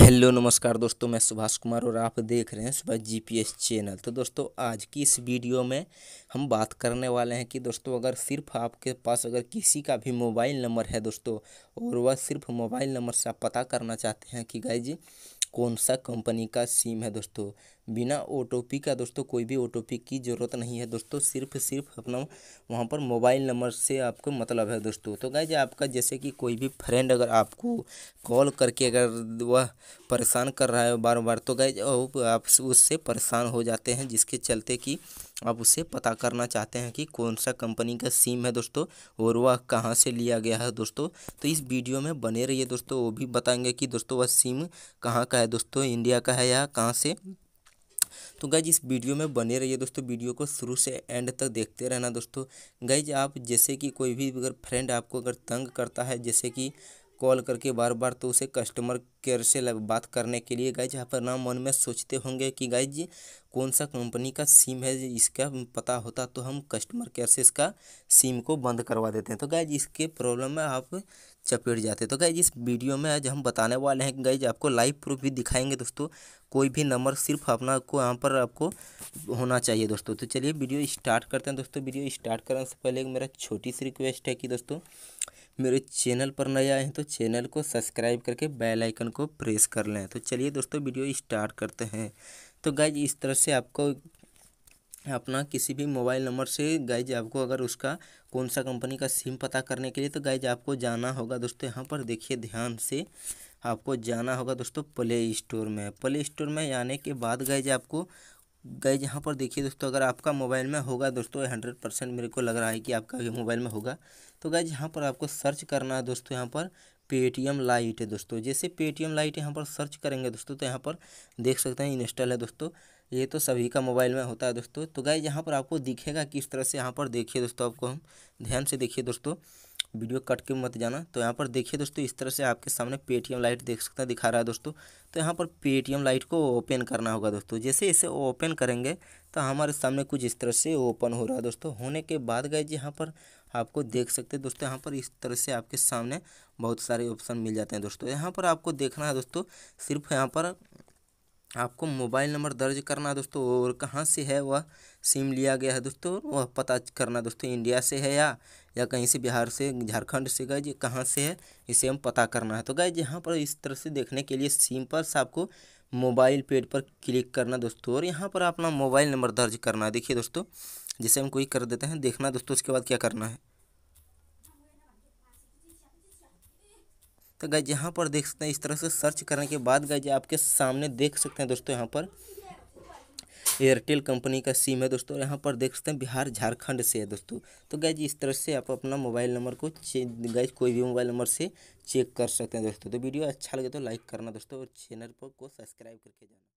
hello नमस्कार दोस्तों मैं सुभाष कुमार और आप देख रहे हैं सुभाष जीपीएस चैनल तो दोस्तों आज की इस वीडियो में हम बात करने वाले हैं कि दोस्तों अगर सिर्फ आपके पास अगर किसी का भी मोबाइल नंबर है दोस्तों और वह सिर्फ मोबाइल नंबर से आप पता करना चाहते हैं कि गाई जी कौन सा कंपनी का सिम है दोस्तों बिना ओ का दोस्तों कोई भी ओ की ज़रूरत नहीं है दोस्तों सिर्फ सिर्फ अपना वहाँ पर मोबाइल नंबर से आपको मतलब है दोस्तों तो गाय आपका जैसे कि कोई भी फ्रेंड अगर आपको कॉल करके अगर वह परेशान कर रहा है बार बार तो गाय आप उससे परेशान हो जाते हैं जिसके चलते कि आप उससे पता करना चाहते हैं कि कौन सा कंपनी का सिम है दोस्तों और वह कहाँ से लिया गया है दोस्तों तो इस वीडियो में बने रहिए दोस्तों वो भी बताएंगे कि दोस्तों वह सिम कहाँ का है दोस्तों इंडिया का है या कहाँ से तो गाइज इस वीडियो में बने रहिए दोस्तों वीडियो को शुरू से एंड तक देखते रहना दोस्तों गाइज आप जैसे कि कोई भी अगर फ्रेंड आपको अगर तंग करता है जैसे कि कॉल करके बार बार तो उसे कस्टमर केयर से बात करने के लिए गाइज यहाँ पर ना मन में सोचते होंगे कि गाइज कौन सा कंपनी का सिम है इसका पता होता तो हम कस्टमर केयर से इसका सिम को बंद करवा देते हैं तो गाइज इसके प्रॉब्लम में आप चपेट जाते तो गई इस वीडियो में आज हम बताने वाले हैं कि गई आपको लाइव प्रूफ भी दिखाएंगे दोस्तों कोई भी नंबर सिर्फ अपना को यहाँ पर आपको होना चाहिए दोस्तों तो चलिए वीडियो स्टार्ट करते हैं दोस्तों वीडियो स्टार्ट करने से पहले मेरा छोटी सी रिक्वेस्ट है कि दोस्तों मेरे चैनल पर नए आए हैं तो चैनल को सब्सक्राइब करके बेल आइकन को प्रेस कर लें तो चलिए दोस्तों वीडियो स्टार्ट करते हैं तो गाइज इस तरह से आपको अपना किसी भी मोबाइल नंबर से गाइज आपको अगर उसका कौन सा कंपनी का सिम पता करने के लिए तो गाइज आपको जाना होगा दोस्तों यहाँ पर देखिए ध्यान से आपको जाना होगा दोस्तों प्ले स्टोर में प्ले स्टोर में आने के बाद गाइज आपको गाइज यहाँ पर देखिए दोस्तों अगर आपका मोबाइल में होगा दोस्तों हंड्रेड परसेंट मेरे को लग रहा है कि आपका भी मोबाइल में होगा तो गाइज यहाँ पर आपको सर्च करना है दोस्तों यहाँ पर पेटीएम लाइट है दोस्तों जैसे पेटीएम लाइट यहाँ पर सर्च करेंगे दोस्तों तो यहाँ पर देख सकते हैं इंस्टॉल है दोस्तों ये तो सभी का मोबाइल में होता है दोस्तों तो गाइज यहाँ पर आपको दिखेगा किस तरह से यहाँ पर देखिए दोस्तों आपको हम ध्यान से देखिए दोस्तों वीडियो कट के मत जाना तो यहाँ पर देखिए दोस्तों इस तरह से आपके सामने पेटीएम लाइट देख सकते हैं दिखा रहा है दोस्तों तो यहाँ पर पेटीएम लाइट को ओपन करना होगा दोस्तों जैसे इसे ओपन करेंगे तो हमारे सामने कुछ इस तरह से ओपन हो रहा है दोस्तों होने के बाद गए जी यहाँ पर आपको देख सकते हैं दोस्तों यहाँ पर इस तरह से आपके सामने बहुत सारे ऑप्शन मिल जाते हैं दोस्तों यहाँ पर आपको देखना है दोस्तों सिर्फ यहाँ पर आपको मोबाइल नंबर दर्ज करना दोस्तों और कहाँ से है वह सिम लिया गया है दोस्तों वह पता करना दोस्तों इंडिया से है या या कहीं से बिहार से झारखंड से गए कहाँ से है इसे हम पता करना है तो गए यहाँ पर इस तरह से देखने के लिए सिम पर आपको मोबाइल पेड पर क्लिक करना दोस्तों और यहाँ पर अपना मोबाइल नंबर दर्ज करना है देखिए दोस्तों जिसे हम कोई कर देते हैं देखना दोस्तों उसके बाद क्या करना है तो जी यहाँ पर देख सकते हैं इस तरह से सर्च करने के बाद गए आपके सामने देख सकते हैं दोस्तों यहाँ पर एयरटेल कंपनी का सिम है दोस्तों यहाँ पर देख सकते हैं बिहार झारखंड से है दोस्तों तो जी इस तरह से आप अपना मोबाइल नंबर को गाय कोई भी मोबाइल नंबर से चेक कर सकते हैं दोस्तों तो वीडियो अच्छा लगे तो लाइक करना दोस्तों और चैनल पर को सब्सक्राइब करके जाना